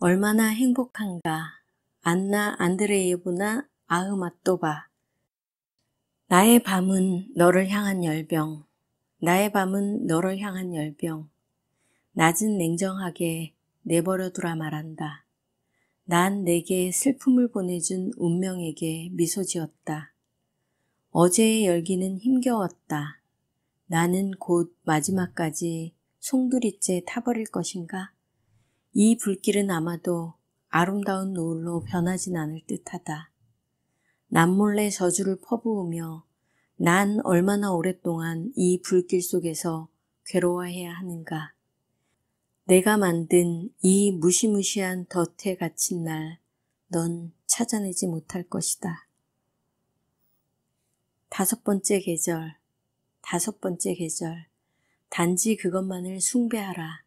얼마나 행복한가. 안나 안드레예브나 아흐마또바. 나의 밤은 너를 향한 열병. 나의 밤은 너를 향한 열병. 낮은 냉정하게 내버려 두라 말한다. 난 내게 슬픔을 보내준 운명에게 미소 지었다. 어제의 열기는 힘겨웠다. 나는 곧 마지막까지 송두리째 타버릴 것인가? 이 불길은 아마도 아름다운 노을로 변하진 않을 듯하다. 남몰래 저주를 퍼부으며 난 얼마나 오랫동안 이 불길 속에서 괴로워해야 하는가. 내가 만든 이 무시무시한 덫에 갇힌 날 넌 찾아내지 못할 것이다. 다섯 번째 계절, 다섯 번째 계절, 단지 그것만을 숭배하라.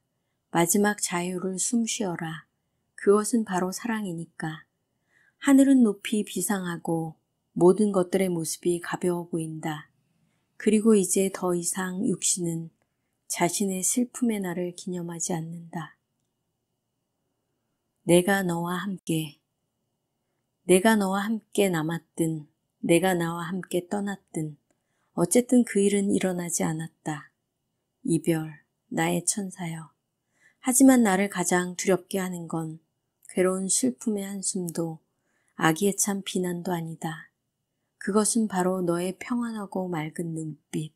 마지막 자유를 숨쉬어라. 그것은 바로 사랑이니까. 하늘은 높이 비상하고 모든 것들의 모습이 가벼워 보인다. 그리고 이제 더 이상 육신은 자신의 슬픔의 날을 기념하지 않는다. 내가 너와 함께 내가 너와 함께 남았든 내가 나와 함께 떠났든 어쨌든 그 일은 일어나지 않았다. 이별 나의 천사여 하지만 나를 가장 두렵게 하는 건 괴로운 슬픔의 한숨도 아기의 참 비난도 아니다. 그것은 바로 너의 평안하고 맑은 눈빛.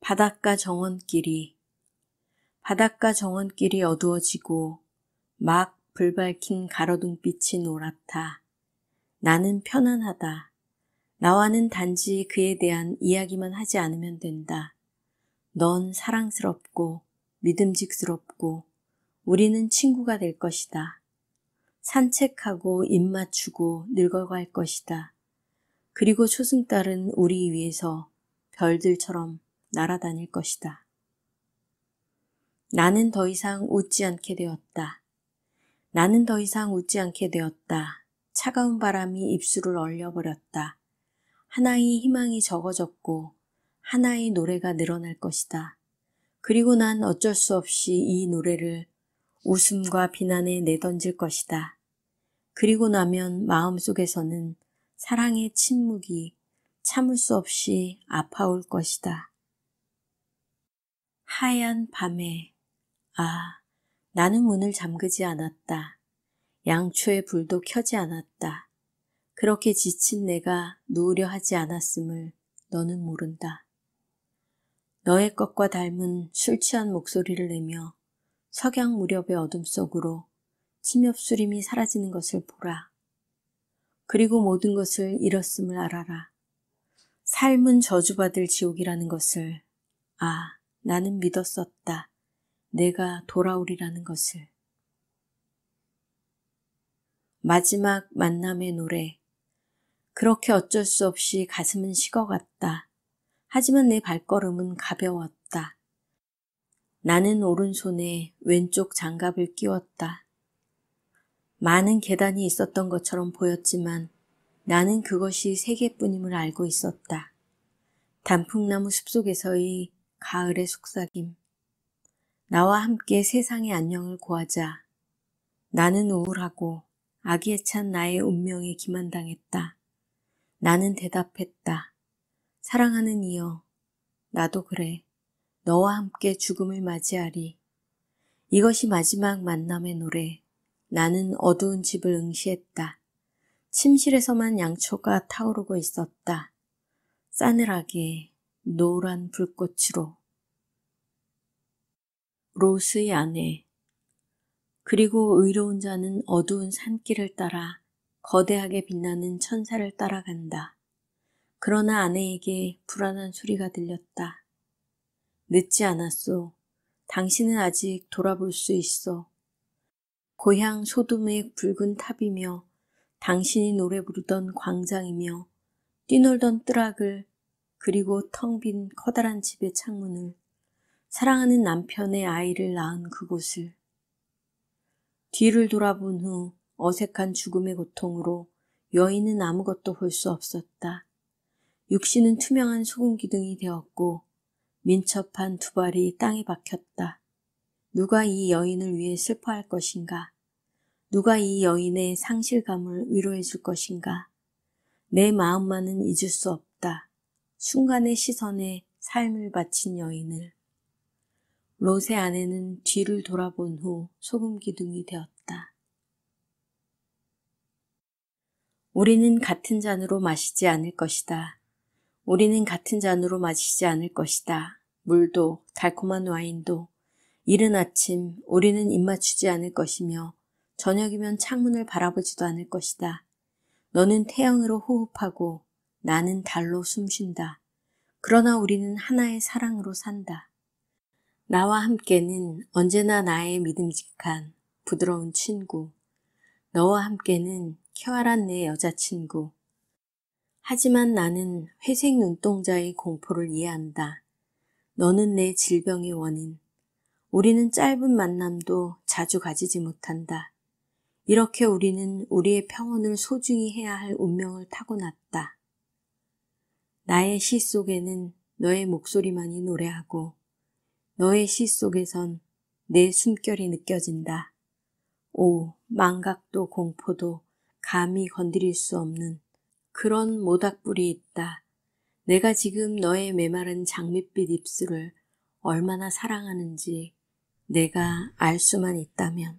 바닷가 정원길이 바닷가 정원길이 어두워지고 막 불밝힌 가로등빛이 노랗다. 나는 편안하다. 나와는 단지 그에 대한 이야기만 하지 않으면 된다. 넌 사랑스럽고 믿음직스럽고 우리는 친구가 될 것이다. 산책하고 입맞추고 늙어갈 것이다. 그리고 초승달은 우리 위에서 별들처럼 날아다닐 것이다. 나는 더 이상 웃지 않게 되었다. 나는 더 이상 웃지 않게 되었다. 차가운 바람이 입술을 얼려버렸다. 하나의 희망이 적어졌고 하나의 노래가 늘어날 것이다. 그리고 난 어쩔 수 없이 이 노래를 웃음과 비난에 내던질 것이다. 그리고 나면 마음속에서는 사랑의 침묵이 참을 수 없이 아파올 것이다. 하얀 밤에 아 나는 문을 잠그지 않았다. 양초의 불도 켜지 않았다. 그렇게 지친 내가 누우려 하지 않았음을 너는 모른다. 너의 것과 닮은 술 취한 목소리를 내며 석양 무렵의 어둠 속으로 침엽수림이 사라지는 것을 보라. 그리고 모든 것을 잃었음을 알아라. 삶은 저주받을 지옥이라는 것을 아 나는 믿었었다. 내가 돌아오리라는 것을. 마지막 만남의 노래. 그렇게 어쩔 수 없이 가슴은 식어갔다. 하지만 내 발걸음은 가벼웠다. 나는 오른손에 왼쪽 장갑을 끼웠다. 많은 계단이 있었던 것처럼 보였지만 나는 그것이 세계뿐임을 알고 있었다. 단풍나무 숲속에서의 가을의 속삭임. 나와 함께 세상의 안녕을 구하자 나는 우울하고 아기에 찬 나의 운명에 기만당했다. 나는 대답했다. 사랑하는 이여, 나도 그래. 너와 함께 죽음을 맞이하리. 이것이 마지막 만남의 노래. 나는 어두운 집을 응시했다. 침실에서만 양초가 타오르고 있었다. 싸늘하게 노란 불꽃으로. 로스의 아내. 그리고 의로운 자는 어두운 산길을 따라 거대하게 빛나는 천사를 따라간다. 그러나 아내에게 불안한 소리가 들렸다. 늦지 않았소. 당신은 아직 돌아볼 수 있어. 고향 소돔의 붉은 탑이며 당신이 노래 부르던 광장이며 뛰놀던 뜨락을 그리고 텅 빈 커다란 집의 창문을 사랑하는 남편의 아이를 낳은 그곳을 뒤를 돌아본 후 어색한 죽음의 고통으로 여인은 아무것도 볼 수 없었다. 육신은 투명한 소금기둥이 되었고 민첩한 두 발이 땅에 박혔다. 누가 이 여인을 위해 슬퍼할 것인가? 누가 이 여인의 상실감을 위로해 줄 것인가? 내 마음만은 잊을 수 없다. 순간의 시선에 삶을 바친 여인을. 롯의 아내는 뒤를 돌아본 후 소금 기둥이 되었다. 우리는 같은 잔으로 마시지 않을 것이다. 우리는 같은 잔으로 마시지 않을 것이다. 물도 달콤한 와인도 이른 아침 우리는 입맞추지 않을 것이며 저녁이면 창문을 바라보지도 않을 것이다. 너는 태양으로 호흡하고 나는 달로 숨쉰다. 그러나 우리는 하나의 사랑으로 산다. 나와 함께는 언제나 나의 믿음직한 부드러운 친구, 너와 함께는 쾌활한 내 여자친구, 하지만 나는 회색 눈동자의 공포를 이해한다. 너는 내 질병의 원인. 우리는 짧은 만남도 자주 가지지 못한다. 이렇게 우리는 우리의 평온을 소중히 해야 할 운명을 타고났다. 나의 시 속에는 너의 목소리만이 노래하고 너의 시 속에선 내 숨결이 느껴진다. 오, 망각도 공포도 감히 건드릴 수 없는 그런 모닥불이 있다. 내가 지금 너의 메마른 장밋빛 입술을 얼마나 사랑하는지 내가 알 수만 있다면.